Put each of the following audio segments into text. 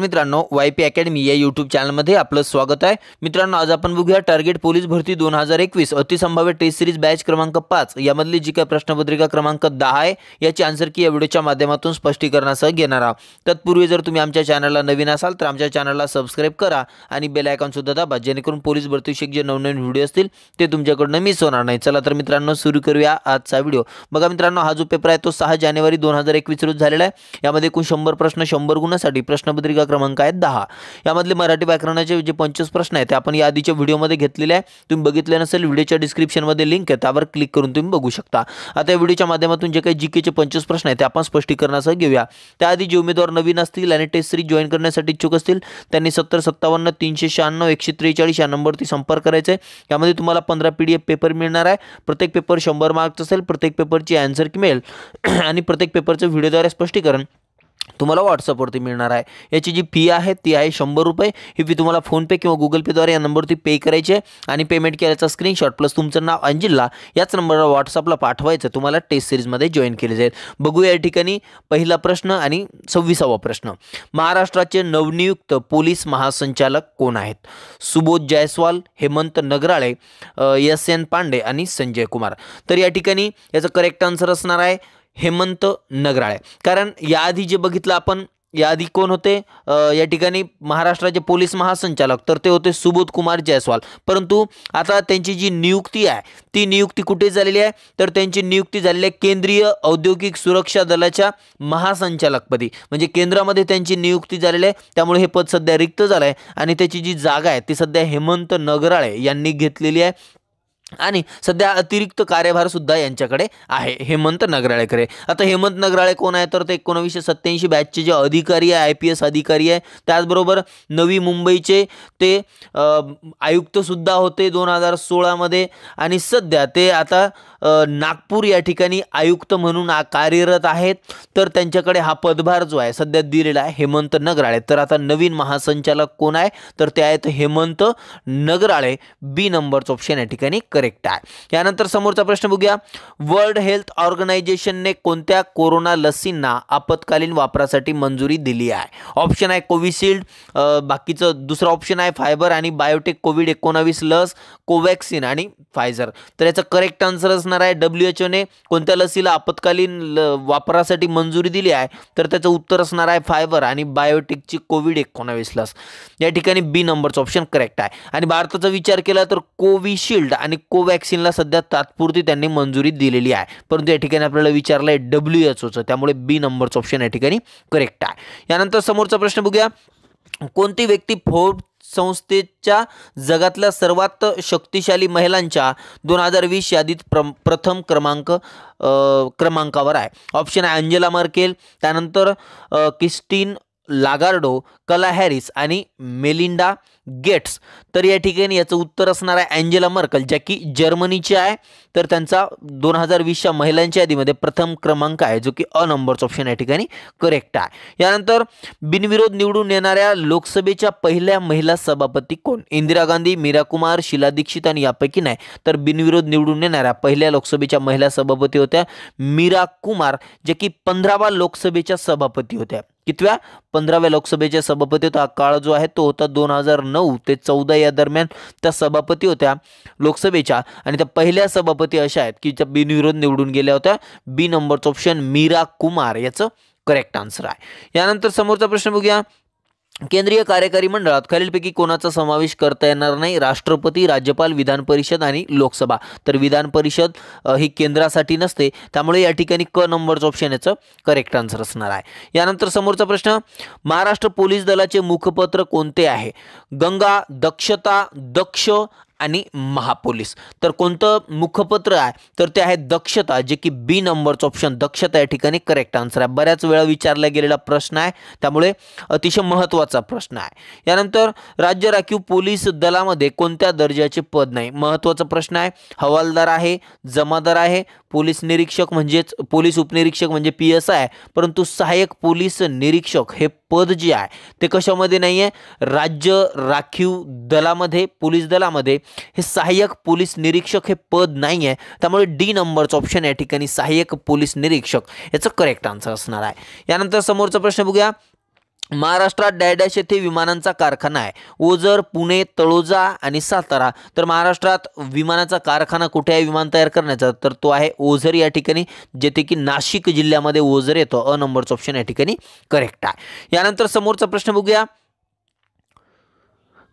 मित्रांनो Y P academy या YouTube चॅनलमध्ये आपलं स्वागत आहे मित्रांनो आज आपण बघूया टार्गेट पोलीस भरती दोन हजार एकवीस अतिसंभाव्य टेस्ट सिरीज बॅच क्रमांक पाच यामधली जी काही प्रश्नपत्रिका क्रमांक दहा आहे याची आन्सर की या व्हिडिओच्या माध्यमातून स्पष्टीकरणासह घेणार आहोत तत्पूर्वी जर तुम्ही आमच्या चॅनलला नवीन असाल तर आमच्या चॅनलला सबस्क्राईब करा आणि बेल सुद्धा दाबा जेणेकरून पोलीस भरतीविषयक जे नवनवीन व्हिडिओ असतील ते तुमच्याकडनं मिस होणार नाही चला तर मित्रांनो सुरू करूया आजचा व्हिडिओ बघा मित्रांनो हा जो पेपर आहे तो सहा जानेवारी दोन हजार एकवीस रोज झालेला आहे यामध्ये एकूण शंभर प्रश्न शंभर गुणासाठी प्रश्नपत्रिका क्रमांक आहे दहा यामधले मराठी व्याकरणाचे जे पंचवीस प्रश्न आहेत ते आपण या आधीच्या व्हिडिओमध्ये घेतलेले आहे तुम्ही बघितले नसेल व्हिडिओच्या डिस्क्रिप्शनमध्ये लिंक आहे त्यावर क्लिक करून तुम्ही बघू शकता आता या व्हिडिओच्या माध्यमातून जे काही जी केचे पंचवीस प्रश्न आहेत ते आपण स्पष्टीकरणासह घेऊया त्याआधी जे उमेदवार नवीन असतील आणि टेस्ट सिरीज जॉईन करण्यासाठी इच्छुक असतील त्यांनी सत्तर सत्तावन्न तीनशे शहाण्णव एकशे त्रेचाळीस या नंबरवरती संपर्क करायचा आहे यामध्ये तुम्हाला पंधरा पी डी एफ पेपर मिळणार आहे प्रत्येक पेपर शंभर मार्क्स असेल प्रत्येक पेपरची अँसर मिळेल आणि प्रत्येक पेपरचं व्हिडिओद्वारे स्पष्टीकरण तुम्हाला व्हॉट्सअपवरती मिळणार आहे याची जी फी आहे ती आहे शंभर रुपये ही फी तुम्हाला फोनपे किंवा गुगल पेद्वारे या नंबरवरती पे करायची आहे आणि पेमेंट केल्याचा स्क्रीनशॉट प्लस तुमचं नाव आणि याच नंबरवर व्हॉट्सअपला पाठवायचं तुम्हाला टेस्ट सिरीजमध्ये जॉईन केले जाईल बघू या ठिकाणी पहिला प्रश्न आणि सव्वीसावा प्रश्न महाराष्ट्राचे नवनियुक्त पोलीस महासंचालक कोण आहेत सुबोध जायस्वाल हेमंत नगराळे यस एन पांडे आणि संजय कुमार तर या ठिकाणी याचं करेक्ट आन्सर असणार आहे हेमंत नगराळे कारण याआधी जे बघितलं आपण याआधी कोण होते या ठिकाणी महाराष्ट्राचे पोलीस महासंचालक तर ते होते सुबोध कुमार जयस्वाल परंतु आता त्यांची जी नियुक्ती आहे ती नियुक्ती कुठे झालेली आहे तर त्यांची नियुक्ती झालेली आहे केंद्रीय औद्योगिक सुरक्षा दलाच्या महासंचालकपदी म्हणजे केंद्रामध्ये त्यांची नियुक्ती झालेली आहे त्यामुळे हे पद सध्या रिक्त झालं आहे आणि त्याची जी जागा आहे ती सध्या हेमंत नगराळे यांनी घेतलेली आहे आणि सध्या अतिरिक्त कार्यभारसुद्धा यांच्याकडे आहे हेमंत नगराळेकडे आता हेमंत नगराळे कोण आहे तर ते एकोणावीसशे सत्त्याऐंशी बॅचचे जे अधिकारी आहे आय पी एस अधिकारी आहे त्याचबरोबर नवी मुंबईचे ते आयुक्तसुद्धा होते दोन हजार सोळामध्ये आणि सध्या ते आता नागपूर या ठिकाणी आयुक्त म्हणून कार्यरत आहेत तर त्यांच्याकडे हा पदभार जो आहे सध्या दिलेला आहे हेमंत नगराळे तर आता नवीन महासंचालक कोण आहे तर ते आहेत हेमंत नगराळे बी नंबरचं ऑप्शन या ठिकाणी करेक्ट आहे यानंतर समोरचा प्रश्न बघूया वर्ल्ड हेल्थ ऑर्गनायझेशनने कोणत्या कोरोना लसींना आपत्कालीन वापरासाठी मंजुरी दिली आहे ऑप्शन आहे कोविशिल्ड बाकीचं दुसरं ऑप्शन आहे फायबर आणि बायोटेक कोविड एकोणावीस लस कोवॅक्सिन आणि फायझर तर याचा करेक्ट आन्सर असणार आहे डब्ल्यू एच ओने कोणत्या लसीला आपत्कालीन वापरासाठी मंजुरी दिली आहे तर त्याचं उत्तर असणार आहे फायबर आणि बायोटेकची कोविड एकोणावीस लस या ठिकाणी बी नंबरचं ऑप्शन करेक्ट आहे आणि भारताचा विचार केला तर कोविशिल्ड आणि कोवॅक्सिनला सध्या तात्पुरती त्यांनी मंजुरी दिलेली आहे परंतु या ठिकाणी आपल्याला विचारलं आहे डब्ल्यू एच ओचं त्यामुळे बी नंबरचं ऑप्शन या ठिकाणी करेक्ट आहे यानंतर समोरचा प्रश्न बघूया कोणती व्यक्ती फोर्ट संस्थेच्या जगातल्या सर्वात शक्तिशाली महिलांच्या दोन हजार वीस यादीत प्र प्रथम क्रमांक क्रमांकावर आहे ऑप्शन आहे अंजेला मार्केल त्यानंतर किस्टीन लागार्डो कला हॅरिस आणि मेलिंडा गेट्स तर या ठिकाणी याचं उत्तर असणार आहे अँजेला मर्कल ज्या की जर्मनीची आहे तर त्यांचा दोन हजार वीसच्या महिलांच्या यादीमध्ये प्रथम क्रमांक आहे जो की अ नंबरचा ऑप्शन या ठिकाणी करेक्ट आहे यानंतर बिनविरोध निवडून येणाऱ्या लोकसभेच्या पहिल्या महिला सभापती कोण इंदिरा गांधी मीरा कुमार शिला दीक्षित आणि यापैकी नाही तर बिनविरोध निवडून येणाऱ्या पहिल्या लोकसभेच्या महिला सभापती होत्या मीरा कुमार जे की पंधरावा लोकसभेच्या सभापती होत्या कितव्या पंधराव्या लोकसभेच्या सभापती होता काळ जो आहे तो होता दोन हजार नऊ ते चौदा या दरम्यान त्या सभापती होत्या लोकसभेच्या आणि त्या पहिल्या सभापती अशा आहेत की त्या बिनविरोध निवडून गेल्या होत्या बी नंबरचं ऑप्शन मीरा कुमार याचं करेक्ट आन्सर आहे यानंतर समोरचा प्रश्न बघूया केंद्रीय कार्यकारी मंडळात खालीलपैकी कोणाचा समावेश करता येणार नाही राष्ट्रपती राज्यपाल विधान परिषद आणि लोकसभा तर विधान परिषद ही केंद्रासाठी नसते त्यामुळे या ठिकाणी क नंबरचं ऑप्शन याचं करेक्ट आन्सर असणार आहे यानंतर समोरचा प्रश्न महाराष्ट्र पोलीस दलाचे मुखपत्र कोणते आहे गंगा दक्षता दक्ष आणि महापोलीस तर कोणतं मुखपत्र आहे तर ते आहे दक्षता जे की बी नंबरचं ऑप्शन दक्षता या ठिकाणी करेक्ट आन्सर आहे बऱ्याच वेळा विचारला गेलेला प्रश्न आहे त्यामुळे अतिशय महत्त्वाचा प्रश्न आहे यानंतर राज्य राखीव पोलीस दलामध्ये कोणत्या दर्जाचे पद नाही महत्त्वाचा प्रश्न आहे हवालदार आहे जमादार आहे पोलीस निरीक्षक म्हणजेच पोलीस उपनिरीक्षक म्हणजे पी एस आय परंतु सहाय्यक पोलीस निरीक्षक हे पद जे आहे ते कशामध्ये नाही आहे राज्य राखीव दलामध्ये पोलीस दलामध्ये हे सहाय्यक पोलीस निरीक्षक हे पद नाही आहे त्यामुळे डी नंबरचं ऑप्शन या ठिकाणी सहाय्यक पोलीस निरीक्षक याचं करेक्ट आन्सर असणार आहे यानंतर समोरचा प्रश्न बघूया महाराष्ट्रात डॅडॅश येथे विमानांचा कारखाना आहे ओझर पुणे तळोजा आणि सातारा तर महाराष्ट्रात विमानाचा कारखाना कुठे आहे विमान तयार करण्याचा तर तो आहे ओझर या ठिकाणी जेथे की नाशिक जिल्ह्यामध्ये ओझर येतो अ नंबरचं ऑप्शन या ठिकाणी करेक्ट आहे यानंतर समोरचा प्रश्न बघूया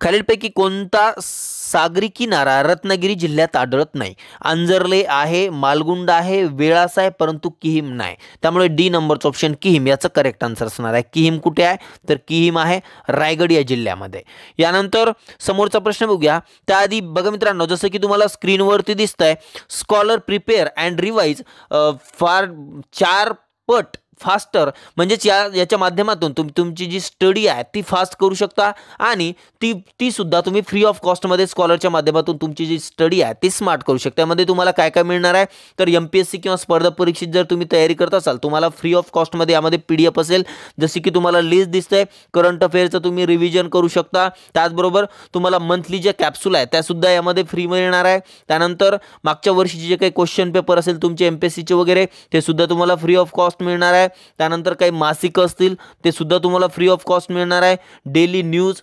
खालीलपैकी कोणता सागरी किनारा रत्नागिरी जिल्ह्यात आढळत नाही अंजरले आहे मालगुंड आहे वेळास आहे परंतु किहिम नाही त्यामुळे डी नंबरचं ऑप्शन किहिम याचं करेक्ट आन्सर असणार आहे किहिम कुठे आहे तर किहिम आहे रायगड या जिल्ह्यामध्ये यानंतर समोरचा प्रश्न बघूया त्याआधी बघा मित्रांनो जसं की तुम्हाला स्क्रीनवरती दिसतंय स्कॉलर प्रिपेअर अँड रिवाईज फार चार पट फास्टर म्हणजेच या याच्या माध्यमातून तुम तुमची जी स्टडी आहे ती फास्ट करू शकता आणि ती तीसुद्धा तुम्ही फ्री ऑफ कॉस्टमध्ये स्कॉलरच्या माध्यमातून तुमची जी स्टडी आहे ती स्मार्ट करू शकता त्यामध्ये तुम्हाला काय काय मिळणार आहे तर एम पी एस सी किंवा स्पर्धा परीक्षेत जर तुम्ही तयारी करत असाल तुम्हाला फ्री ऑफ कॉस्टमध्ये यामध्ये पी डी एफ असेल जसे की तुम्हाला लिस्ट दिसतंय करंट अफेअरचं तुम्ही रिव्हिजन करू शकता त्याचबरोबर तुम्हाला मंथली जे कॅप्सूल आहे त्यासुद्धा यामध्ये फ्री मिळणार आहे त्यानंतर मागच्या वर्षीचे जे काही क्वेश्चन पेपर असेल तुमचे एम पी एस सीचे वगैरे ते सुद्धा तुम्हाला फ्री ऑफ कॉस्ट मिळणार आहे त्यानंतर काही मासिक असतील ते सुद्धा तुम्हाला फ्री ऑफ कॉस्ट मिळणार आहे डेली न्यूज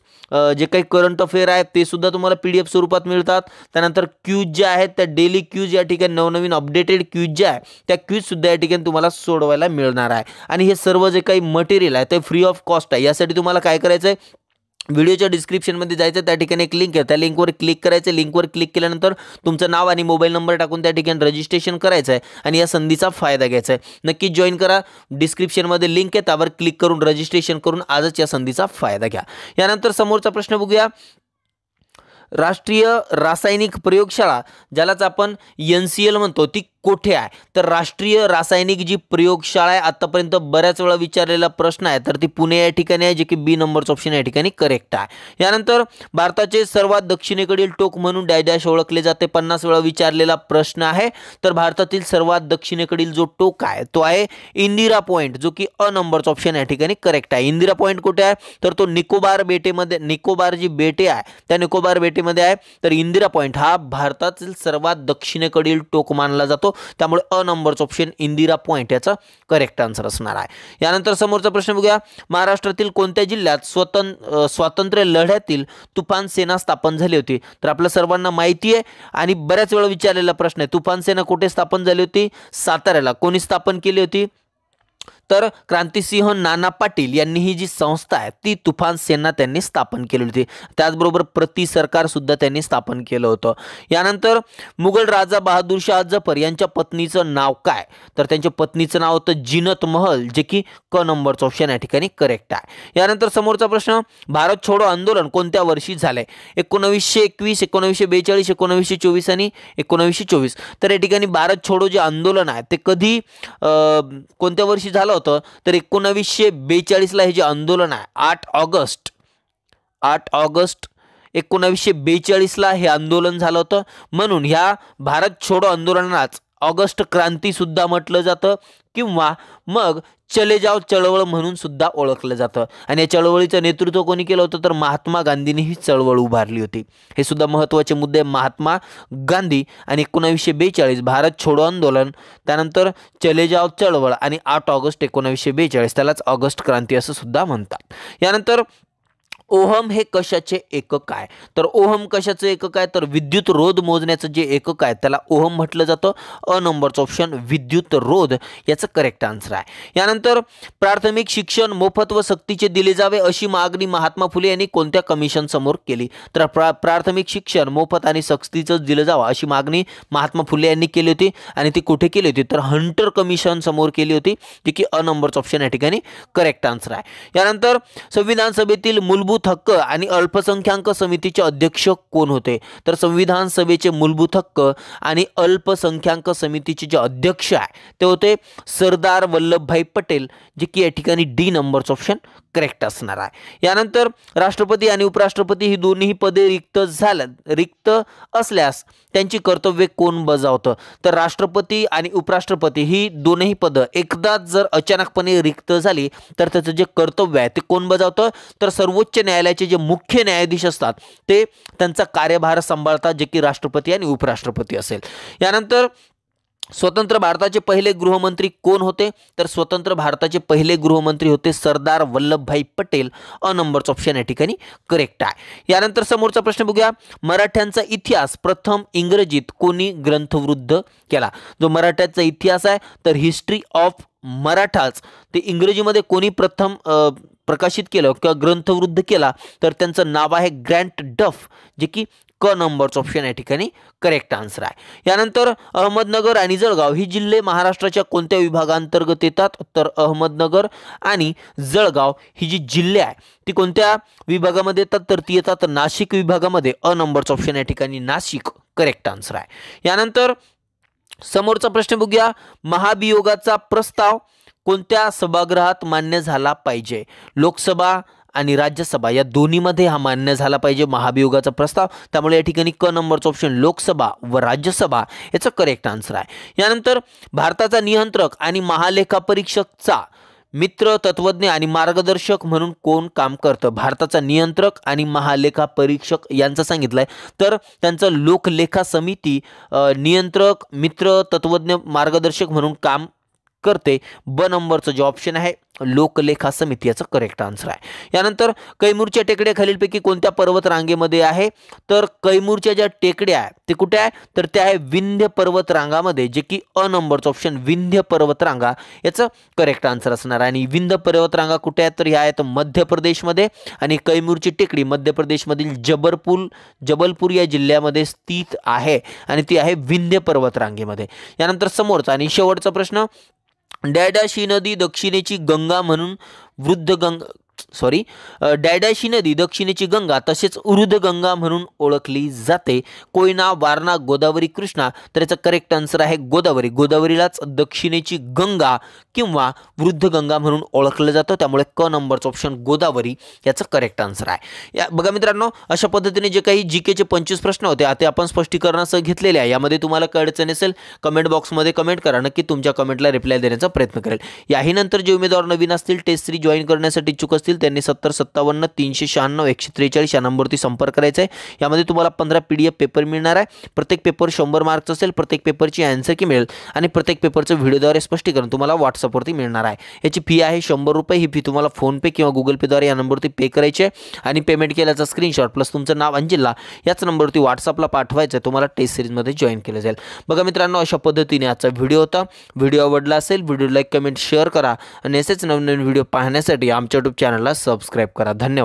जे काही करंट अफेअर आहे ते सुद्धा तुम्हाला पी डी एफ स्वरूपात मिळतात त्यानंतर क्यूज जे आहेत त्या डेली क्यूज या ठिकाणी नवनवीन अपडेटेड क्यूज जे आहे त्या सुद्धा या ठिकाणी तुम्हाला सोडवायला मिळणार आहे आणि हे सर्व जे काही मटेरियल आहे ते फ्री ऑफ कॉस्ट आहे यासाठी तुम्हाला काय करायचं आहे व्हिडिओच्या डिस्क्रिप्शनमध्ये जायचं त्या ठिकाणी एक लिंक आहे त्या लिंकवर क्लिक करायचं लिंकवर क्लिक केल्यानंतर तुमचं नाव आणि मोबाईल नंबर टाकून त्या ठिकाणी रजिस्ट्रेशन करायचं आहे आणि या संधीचा फायदा घ्यायचा आहे नक्की जॉईन करा डिस्क्रिप्शनमध्ये लिंक आहे त्यावर क्लिक करून रजिस्ट्रेशन करून आजच या संधीचा फायदा घ्या यानंतर समोरचा प्रश्न बघूया राष्ट्रीय रासायनिक प्रयोगशाळा ज्यालाच आपण एन सी एल म्हणतो ती कोठे आहे तर राष्ट्रीय रासायनिक जी प्रयोगशाळा आहे आतापर्यंत बऱ्याच वेळा विचारलेला प्रश्न आहे तर ती पुणे या ठिकाणी आहे जे की बी नंबरचं ऑप्शन या ठिकाणी करेक्ट आहे यानंतर भारताचे सर्वात दक्षिणेकडील टोक म्हणून डॅश ओळखले जाते पन्नास वेळा विचारलेला प्रश्न आहे तर भारतातील सर्वात दक्षिणेकडील जो टोक आहे तो आहे इंदिरा पॉईंट जो की अ नंबरचं ऑप्शन या ठिकाणी करेक्ट आहे इंदिरा पॉईंट कुठे आहे तर तो निकोबार बेटेमध्ये निकोबार जी बेटे आहे त्या निकोबार बेटेमध्ये आहे तर इंदिरा पॉईंट हा भारतातील सर्वात दक्षिणेकडील टोक मानला जातो त्यामुळे अ नंबरचं ऑप्शन इंदिरा पॉईंट याचा करेक्ट आन्सर असणार आहे यानंतर समोरचा प्रश्न बघूया महाराष्ट्रातील कोणत्या जिल्ह्यात स्वतं स्वातंत्र्य लढ्यातील तुफान सेना स्थापन झाली होती तर आपल्या सर्वांना माहिती आहे आणि बऱ्याच वेळा विचारलेला प्रश्न आहे तुफान सेना कुठे स्थापन झाली होती साताऱ्याला कोणी स्थापन केली होती तर क्रांतिसिंह नाना पाटील यांनी ही जी संस्था आहे ती तुफान सेना त्यांनी स्थापन केली होती त्याचबरोबर प्रति सुद्धा त्यांनी स्थापन केलं होतं यानंतर मुघल राजा बहादूर शाह जफर यांच्या पत्नीचं नाव काय तर त्यांच्या पत्नीचं नाव होतं जिनत महल जे की क नंबरचं ऑप्शन या ठिकाणी करेक्ट आहे यानंतर समोरचा प्रश्न भारत छोडो आंदोलन कोणत्या वर्षी झालंय एकोणवीसशे एकवीस एकोणवीसशे बेचाळीस एकोणवीसशे चोवीस आणि एकोणवीसशे चोवीस तर या ठिकाणी भारत छोडो जे आंदोलन आहे ते कधी कोणत्या वर्षी झालं होतं तर एकोणावीसशे बेचाळीसला हे जे आंदोलन आहे आठ ऑगस्ट आठ ऑगस्ट एकोणावीसशे बेचाळीसला हे आंदोलन झालं होतं म्हणून ह्या भारत छोडो आंदोलनाच ऑगस्ट क्रांतीसुद्धा म्हटलं जातं किंवा मग चले जाव चळवळ म्हणून सुद्धा ओळखलं जातं आणि या चळवळीचं नेतृत्व कोणी केलं होतं तर महात्मा गांधींनी ही चळवळ उभारली होती हे सुद्धा महत्त्वाचे मुद्दे महात्मा गांधी आणि एकोणावीसशे बेचाळीस भारत छोडो आंदोलन त्यानंतर चले जाव चळवळ आणि आठ ऑगस्ट एकोणावीसशे बेचाळीस त्यालाच ऑगस्ट क्रांती असं सुद्धा म्हणतात यानंतर ओहम हे कशाचे एकक आहे तर ओहम कशाचं एकक आहे तर विद्युत रोध मोजण्याचं जे एकक आहे त्याला ओहम म्हटलं जातं अ नंबरचं ऑप्शन विद्युत रोध याचं करेक्ट आन्सर आहे यानंतर प्राथमिक शिक्षण मोफत व सक्तीचे दिले जावे अशी मागणी महात्मा फुले यांनी कोणत्या कमिशन समोर केली तर प्रा प्राथमिक शिक्षण मोफत आणि सक्तीचं दिलं जावं अशी मागणी महात्मा फुले यांनी केली होती आणि ती कुठे केली होती तर हंटर कमिशन समोर केली होती जे की अ नंबरचं ऑप्शन या ठिकाणी करेक्ट आन्सर आहे यानंतर संविधान सभेतील मूलभूत मूलभूत हक्क आणि अल्पसंख्याक समितीचे अध्यक्ष कोण होते तर संविधान सभेचे मूलभूत हक्क आणि अल्पसंख्याक समितीचे जे अध्यक्ष आहे ते होते सरदार वल्लभभाई पटेल जे की या ठिकाणी डी नंबरचं ऑप्शन करेक्ट असणार आहे यानंतर राष्ट्रपती आणि उपराष्ट्रपती ही दोन्ही पदे रिक्त झाल्या रिक्त असल्यास त्यांची कर्तव्य कोण बजावतं तर राष्ट्रपती आणि उपराष्ट्रपती ही दोनही पदं एकदाच जर अचानकपणे रिक्त झाली तर त्याचं जे कर्तव्य आहे ते कोण बजावतं तर सर्वोच्च न्याय न्यायालयाचे जे मुख्य न्यायाधीश असतात ते त्यांचा कार्यभार सांभाळतात जे की राष्ट्रपती आणि उपराष्ट्रपती असेल यानंतर स्वतंत्र भारताचे पहिले गृहमंत्री कोण होते तर स्वतंत्र भारताचे पहिले गृहमंत्री होते सरदार वल्लभभाई पटेल अ नंबरचं ऑप्शन या ठिकाणी करेक्ट आहे यानंतर समोरचा प्रश्न बघूया मराठ्यांचा इतिहास प्रथम इंग्रजीत कोणी ग्रंथवृद्ध केला जो मराठ्याचा इतिहास आहे तर हिस्ट्री ऑफ मराठाच ते इंग्रजीमध्ये कोणी प्रथम प्रकाशित केलं किंवा ग्रंथवृद्ध केला तर त्यांचं नाव आहे ग्रँट डफ जे की क नंबरचं ऑप्शन या ठिकाणी करेक्ट आन्सर आहे यानंतर अहमदनगर आणि जळगाव ही जिल्हे महाराष्ट्राच्या कोणत्या विभागांतर्गत येतात तर अहमदनगर आणि जळगाव ही जी जिल्हे आहे ती कोणत्या विभागामध्ये येतात तर ती येतात नाशिक विभागामध्ये अ नंबरचं ऑप्शन या ठिकाणी नाशिक करेक्ट आन्सर आहे यानंतर समोरचा प्रश्न बघूया महाभियोगाचा प्रस्ताव कोणत्या सभागृहात मान्य झाला पाहिजे लोकसभा आणि राज्यसभा या दोन्हीमध्ये हा मान्य झाला पाहिजे महाभियोगाचा प्रस्ताव त्यामुळे या ठिकाणी क नंबरचं ऑप्शन लोकसभा व राज्यसभा याचं करेक्ट आन्सर आहे यानंतर भारताचा नियंत्रक आणि महालेखापरीक्षकचा मित्र तत्वज्ञ आणि मार्गदर्शक म्हणून कोण काम करतं भारताचा नियंत्रक आणि महालेखा परीक्षक यांचं सांगितलं आहे तर त्यांचं लोकलेखा समिती नियंत्रक मित्र तत्वज्ञ मार्गदर्शक म्हणून काम करते ब नंबरचं जे ऑप्शन आहे लोकलेखा समिती याचं करेक्ट आन्सर आहे यानंतर कैमूरच्या टेकड्या खालीलपैकी कोणत्या पर्वत रांगेमध्ये आहे तर कैमूरच्या ज्या टेकड्या आहे ते कुठे आहे तर त्या आहे विंध्य पर्वत रांगामध्ये जे की अ नंबरचं ऑप्शन विंध्य पर्वत याचं करेक्ट आन्सर असणार आहे आणि विंध्य पर्वत कुठे आहेत तर ह्या आहेत मध्य प्रदेशमध्ये आणि कैमूरची टेकडी मध्य प्रदेशमधील जबरपूर जबलपूर या जिल्ह्यामध्ये स्थित आहे आणि ती आहे विंध्य पर्वत यानंतर समोरचा आणि शेवटचा प्रश्न डॅडाशी नदी दक्षिणेची गंगा म्हणून वृद्ध गंगा सॉरी डायडाशी नदी दक्षिणेची गंगा तसेच उरुद गंगा म्हणून ओळखली जाते कोयना वारणा गोदावरी कृष्णा तर याचं करेक्ट आन्सर आहे गोदावरी गोदावरीलाच दक्षिणेची गंगा किंवा वृद्ध गंगा म्हणून ओळखलं जातं त्यामुळे क नंबरचं ऑप्शन गोदावरी याचं करेक्ट आन्सर आहे या बघा मित्रांनो अशा पद्धतीने जे काही जी केचे पंचवीस प्रश्न होते आता आपण स्पष्टीकरणासह घेतलेले आहे यामध्ये तुम्हाला काय नसेल असेल कमेंट बॉक्समध्ये कमेंट करा नक्की तुमच्या कमेंटला रिप्लाय देण्याचा प्रयत्न करेल याही नंतर जे उमेदवार नवीन असतील टेस्ट थ्री जॉईन करण्यासाठी इच्छुक असतील असतील त्यांनी सत्तर सत्तावन्न तीनशे शहाण्णव एकशे त्रेचाळीस या नंबरवरती संपर्क करायचा आहे यामध्ये तुम्हाला पंधरा पी पेपर मिळणार आहे प्रत्येक पेपर शंभर मार्क्स असेल प्रत्येक पेपरची अँसर की मिळेल आणि प्रत्येक पेपरचं व्हिडिओद्वारे स्पष्टीकरण तुम्हाला व्हॉट्सअपवरती मिळणार आहे याची फी आहे शंभर रुपये ही फी तुम्हाला फोनपे किंवा गुगल पेद्वारे या नंबरवरती पे करायची आहे आणि पेमेंट केल्याचा स्क्रीनशॉट प्लस तुमचं नाव आणि जिल्हा याच नंबरवरती व्हॉट्सअपला पाठवायचं आहे तुम्हाला टेस्ट सिरीजमध्ये जॉईन केलं जाईल बघा मित्रांनो अशा पद्धतीने आजचा व्हिडिओ होता व्हिडिओ आवडला असेल व्हिडिओ लाईक कमेंट शेअर करा आणि असेच नवनवीन व्हिडिओ पाहण्यासाठी आमच्या युट्यूब चॅनल ला सबस्क्राईब करा धन्यवाद